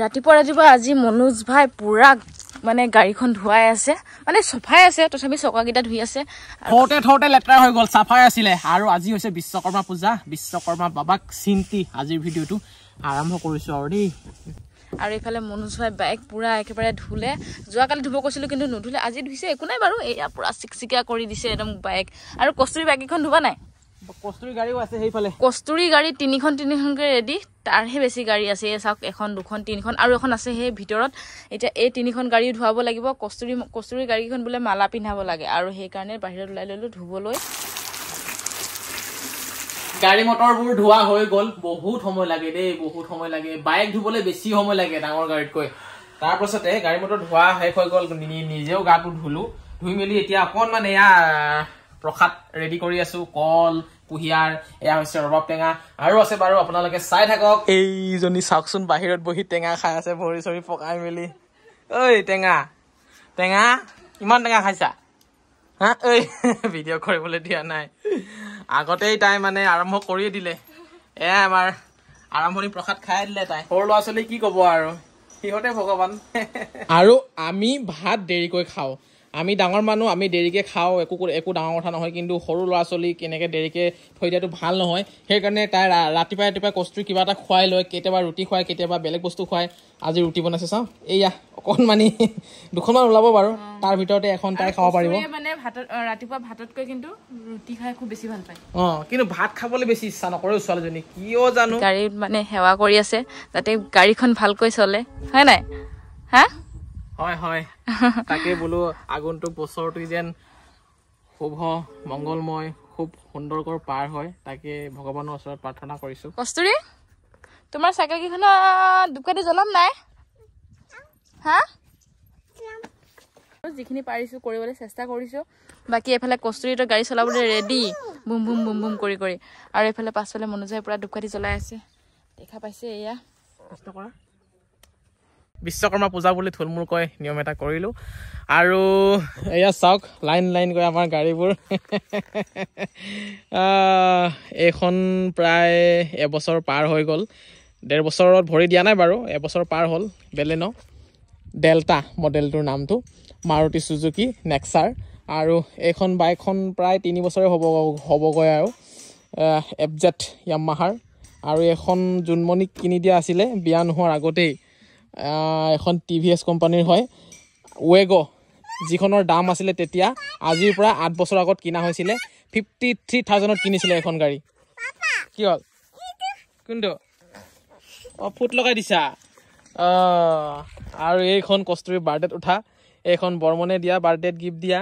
ৰাতিপুৱা ৰাতিপুৱা আজি মনোজ ভাই পূৰা মানে গাড়ীখন ধুৱাই আছে মানে চফাই আছে তথাপি চকাকেইটা ধুই আছে থওঁতে থওঁতে লেতেৰা হৈ গ'ল চাফাই আছিলে আৰু আজি হৈছে বিশ্বকৰ্মা পূজা বিশ্বকৰ্মা বাবাক চিন্তি আজিৰ ভিডিঅ'টো আৰম্ভ কৰিছোঁ আৰু দেই আৰু এইফালে মনোজ ভাই বাইক পূৰা একেবাৰে ধুলে যোৱাকালি ধুব কৈছিলোঁ কিন্তু নুধুলে আজি ধুইছে একো নাই বাৰু এয়া পূৰা চিকচিকা কৰি দিছে একদম বাইক আৰু কস্তুৰী বাইক এখন ধুবা নাই কস্তুৰী গাড়ীও আছে সেইফালে কস্তুৰী গাড়ী তিনিখন তিনিখনকে ৰেডি তাৰহে বেছি গাড়ী আছে চাওক এখন দুখন তিনিখন আৰু এখন আছে সেই ভিতৰত এতিয়া এই তিনিখন গাড়ীও ধুৱাব লাগিব কস্তুৰী কস্তুৰী গাড়ীকেইখন বোলে মালা পিন্ধাব লাগে আৰু সেইকাৰণে বাহিৰত ওলাই ল'লোঁ ধুবলৈ গাড়ী মটৰবোৰ ধোৱা হৈ গ'ল বহুত সময় লাগে দেই বহুত সময় লাগে বাইক ধুবলৈ বেছি সময় লাগে ডাঙৰ গাড়ীতকৈ তাৰপাছতে গাড়ী মটৰ ধোৱা শেষ হৈ গ'ল নিজেও গাটো ধুলোঁ ধুই মেলি এতিয়া অকণমান এয়া প্ৰসাদ ৰেডি কৰি আছোঁ কল কুঁহিয়াৰ এয়া হৈছে ৰবাব টেঙা আৰু আছে বাৰু আপোনালোকে চাই থাকক এইজনী চাওকচোন বাহিৰত বহি টেঙা খাই আছে ভৰি চৰি পকাই মেলি ঐ টেঙা টেঙা ইমান টেঙা খাইছা হা ঐ ভিডিঅ' কৰিবলৈ দিয়া নাই আগতেই তাই মানে আৰম্ভ কৰিয়ে দিলে এয়া আমাৰ আৰম্ভণি প্ৰসাদ খাই দিলে তাই সৰু ল'ৰা ছোৱালী কি ক'ব আৰু সিহঁতে ভগৱান আৰু আমি ভাত দেৰিকৈ খাওঁ আমি ডাঙৰ মানুহ আমি দেৰিকৈ খাওঁ একো একো ডাঙৰ কথা নহয় কিন্তু সৰু ল'ৰা ছোৱালী কেনেকৈ দেৰিকৈ থৈ দিয়াটো ভাল নহয় সেইকাৰণে তাই ৰাতিপুৱাই ৰাতিপুৱাই কষ্টু কিবা এটা খুৱাই লয় কেতিয়াবা ৰুটি খুৱায় কেতিয়াবা বেলেগ বস্তু খুৱায় আজি ৰুটি বনাইছে চাওঁ এইয়া অকণমানি দুখনমান ওলাব বাৰু তাৰ ভিতৰতে এখন তাই খাব পাৰিব অঁ কিন্তু ভাত খাবলৈ বেছি ইচ্ছা নকৰে ছোৱালীজনী কিয় জানো গাড়ীত মানে সেৱা কৰি আছে যাতে গাড়ীখন ভালকৈ চলে হয় নাই হা হয় হয় তাকে বোলো আগন্তুক বছৰটোই যেন শুভ মংগলময় খুব সুন্দৰকৈ পাৰ হয় তাকে ভগৱানৰ ওচৰত প্ৰাৰ্থনা কৰিছো কস্তুৰী তোমাৰ চাইকেলকেইখনত দুপকাটি জ্বলাম নাই হা যিখিনি পাৰিছো কৰিবলৈ চেষ্টা কৰিছো বাকী এইফালে কস্তুৰীটো গাড়ী চলাবলৈ ready boom boom boom boom কৰি কৰি আৰু এইফালে পাছফালে মনোজাই পূৰা দুপকাটি জ্বলাই আছে দেখা পাইছে এয়া কষ্ট কৰা বিশ্বকৰ্মা পূজা বুলি থুলমূলকৈ নিয়ম এটা কৰিলোঁ আৰু এয়া চাওক লাইন লাইনকৈ আমাৰ গাড়ীবোৰ এইখন প্ৰায় এবছৰ পাৰ হৈ গ'ল ডেৰ বছৰত ভৰি দিয়া নাই বাৰু এবছৰ পাৰ হ'ল বেলেন ডেল্টা মডেলটোৰ নামটো মাৰুতি চুজুকি নেক্সাৰ আৰু এইখন বাইকখন প্ৰায় তিনি বছৰে হ'ব হ'বগৈ আৰু এফজেট য়ামাহাৰ আৰু এখন জোনমণিক কিনি দিয়া আছিলে বিয়া নোহোৱাৰ আগতেই এখন টি ভি এছ কোম্পানীৰ হয় ৱেগ' যিখনৰ দাম আছিলে তেতিয়া আজিৰ পৰা আঠ বছৰ আগত কিনা হৈছিলে ফিফটি থ্ৰী থাউজেণ্ডত কিনিছিলে এখন গাড়ী কি হ'ল কিন্তু অঁ ফুট লগাই দিছা আৰু এইখন কস্তুৰীৰ বাৰ্থডেত উঠা এইখন বৰ্মনে দিয়া বাৰ্থডেত গিফ্ট দিয়া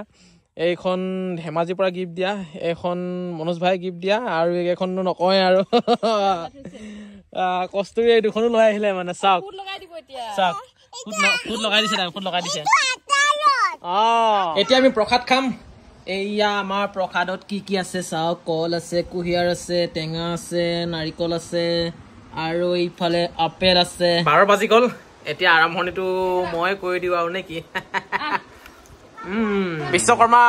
এইখন ধেমাজিৰ পৰা গিফ্ট দিয়া এইখন মনোজ ভাই গিফ্ট দিয়া আৰু এইখননো নকয় আৰু কষ্টৰে দুখনো লৈ আহিলে মানে চাওক চাওক ফুট লগাই দিছে ফুট লগাই দিছে এতিয়া আমি প্ৰসাদ খাম এইয়া আমাৰ প্ৰসাদত কি কি আছে চাওক কল আছে কুঁহিয়াৰ আছে টেঙা আছে নাৰিকল আছে আৰু এইফালে আপেল আছে বাৰ বাজি গ'ল এতিয়া আৰম্ভণিটো মই কৈ দিওঁ আৰু নেকি বিশ্বকৰ্মা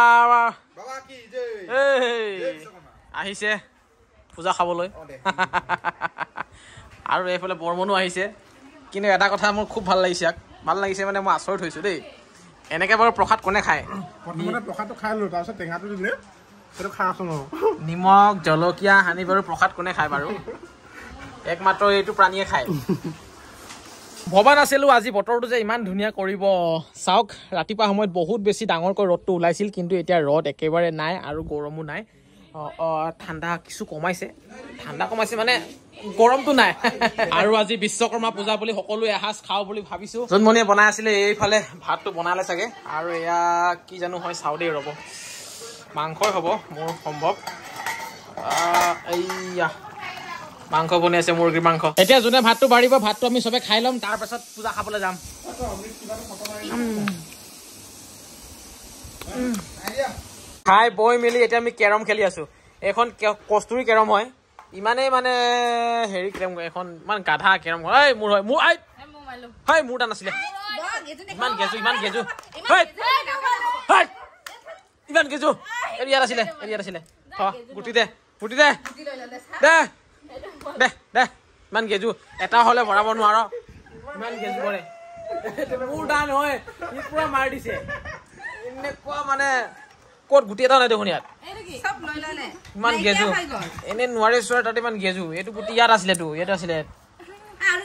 আহিছে পূজা খাবলৈ আৰু এইফালে বৰ্মনো আহিছে কিন্তু এটা কথা মোৰ খুব ভাল লাগিছে ইয়াক ভাল লাগিছে মানে মই আচৰিত হৈছোঁ দেই এনেকৈ বাৰু প্ৰসাদ কোনে খায় প্ৰথমতে প্ৰসাদটো খাই ল'লোঁ তাৰপিছত টেঙাটো দিলে সেইটো খাওঁ আৰু নিমখ জলকীয়া সানি বাৰু প্ৰসাদ কোনে খায় বাৰু একমাত্ৰ এইটো প্ৰাণীয়ে খায় ভবা নাছিলোঁ আজি বতৰটো যে ইমান ধুনীয়া কৰিব চাওক ৰাতিপুৱা সময়ত বহুত বেছি ডাঙৰকৈ ৰ'দটো ওলাইছিল কিন্তু এতিয়া ৰ'দ একেবাৰে নাই আৰু গৰমো নাই ঠাণ্ডা কিছু কমাইছে ঠাণ্ডা কমাইছে মানে গৰমটো নাই আৰু আজি বিশ্বকৰ্মা পূজা বুলি সকলোৱে এসাজ খাওঁ বুলি ভাবিছো জোনমণিয়ে বনাই আছিলে এইফালে ভাতটো বনালে চাগে আৰু এয়া কি জানো হয় চাওঁ দেই ৰ'ব মাংসই হ'ব মোৰ সম্ভৱ এইয়া মাংস বনি আছে মুৰ্গীৰ মাংস এতিয়া যোনে ভাতটো বাঢ়িব ভাতটো আমি চবে খাই ল'ম তাৰপাছত পূজা খাবলৈ যাম খাই বৈ মেলি এতিয়া আমি কেৰম খেলি আছোঁ এইখন কস্তুৰী কেৰম হয় ইমানেই মানে হেৰি কেৰম এখন ইমান গাধা কেৰম হয় এই মোৰ হয় মোৰ আই হয় মোৰ তাত আছিলে ইমান গেজু ইমান গেজু ইমান গেজু এই ইয়াত আছিলে এই ইয়াত আছিলে গুটি দে গুটি দে দে দে দে ইমান গেজু এটা হ'লে ভৰাব নোৱাৰ ইমান গেজু পৰে মোৰ দান হয় পুৰা মাৰি দিছে এনেকুৱা মানে কত গুটি এটা নাই দেখোন ইয়াত ইমান গেজু এনে নোৱাৰে চোৱাৰ তাতে ইমান গেজু এইটো গুটি ইয়াত আছিলেতো ইয়াত আছিলে সৰু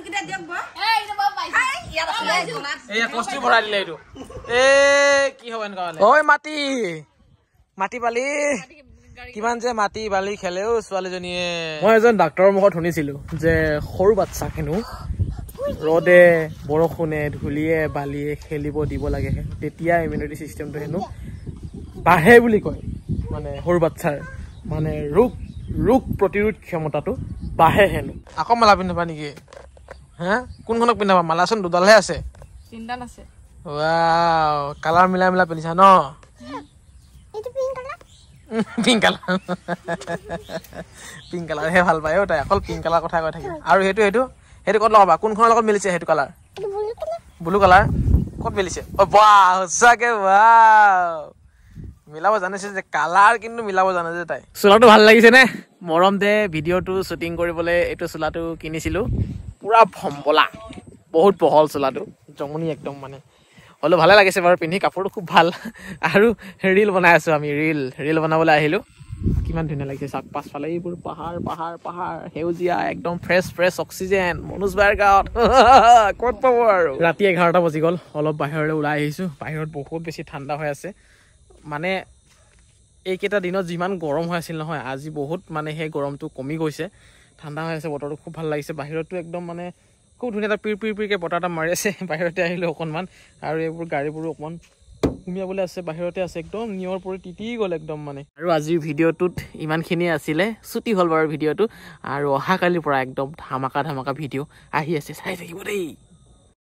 বাচ্ছা হেনো ৰদে বৰষুণে ধূলিয়ে বালিয়ে খেলিব দিব লাগে তেতিয়া ইমিউনিটি চিষ্টেমটো হেনো বাঢ়ে বুলি কয় মানে সৰু বাচ্চাৰ মানে ৰোগ ৰোগ প্ৰতিৰোধ ক্ষমতাটো বাঢ়ে হেনো আকৌ মালা পিন্ধাবা নেকি হা কোনখনক পিন্ধাবা মালাচোন দুডালহে আছে কালাৰ মিলাই মিলাই পিন্ধিছা ন পিংক কালাৰ পিংক কালাৰহে ভাল পায় তাই অকল পিংক কালাৰ কথা কৈ থাকে আৰু সেইটো সেইটো সেইটো ক'ত লগাবা কোনখনৰ লগত মিলিছে সেইটো কালাৰ ব্লু কালাৰ ক'ত মিলিছে অ বা সঁচাকৈ বা মিলাব জানিছে যে কালাৰ কিন্তু মিলাব জানে তাই চোলাটো ভাল লাগিছেনে মৰম দে ভিডিঅ'টো শ্বুটিং কৰিবলৈ এইটো চোলাটো কিনিছিলোঁ পূৰা ভম্বলা বহুত বহল চোলাটো জমনি একদম মানে হ'লেও ভালে লাগিছে বাৰু পিন্ধি কাপোৰটো খুব ভাল আৰু ৰীল বনাই আছোঁ আমি ৰীল ৰীল বনাবলৈ আহিলোঁ কিমান ধুনীয়া লাগিছে চাক পাছফালে এইবোৰ পাহাৰ পাহাৰ পাহাৰ সেউজীয়া একদম ফ্ৰেছ ফ্ৰেছ অক্সিজেন মনোজ বাইৰ গাঁৱত ক'ত পাব আৰু ৰাতি এঘাৰটা বজি গ'ল অলপ বাহিৰলৈ ওলাই আহিছোঁ বাহিৰত বহুত বেছি ঠাণ্ডা হৈ আছে মানে এইকেইটা দিনত যিমান গৰম হৈ আছিল নহয় আজি বহুত মানে সেই গৰমটো কমি গৈছে ঠাণ্ডা হৈ আছে বতৰটো খুব ভাল লাগিছে বাহিৰতো একদম মানে খুব ধুনীয়া এটা পিৰ পিৰ পিৰকৈ বতাহ এটা মাৰি আছে বাহিৰতে আহিলোঁ অকণমান আৰু এইবোৰ গাড়ীবোৰো অকণমান সুমিয়াবলৈ আছে বাহিৰতে আছে একদম নিয়ৰ পৰি তিতি গ'ল একদম মানে আৰু আজিৰ ভিডিঅ'টোত ইমানখিনিয়ে আছিলে ছুটি হ'ল বাৰু ভিডিঅ'টো আৰু অহাকালিৰ পৰা একদম ধামাকা ধামাকা ভিডিঅ' আহি আছে চাই থাকিব দেই